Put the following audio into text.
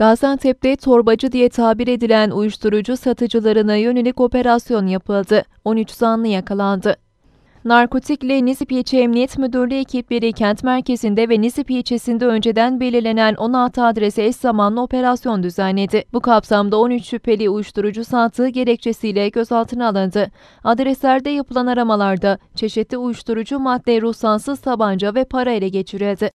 Gaziantep'te torbacı diye tabir edilen uyuşturucu satıcılarına yönelik operasyon yapıldı. 13 zanlı yakalandı. Narkotikle Nizip İlçe Emniyet Müdürlüğü ekipleri kent merkezinde ve Nizip ilçesinde önceden belirlenen 16 adrese eş zamanlı operasyon düzenledi. Bu kapsamda 13 şüpheli uyuşturucu sattığı gerekçesiyle gözaltına alındı. Adreslerde yapılan aramalarda çeşitli uyuşturucu madde ruhsansız tabanca ve para ele geçirildi.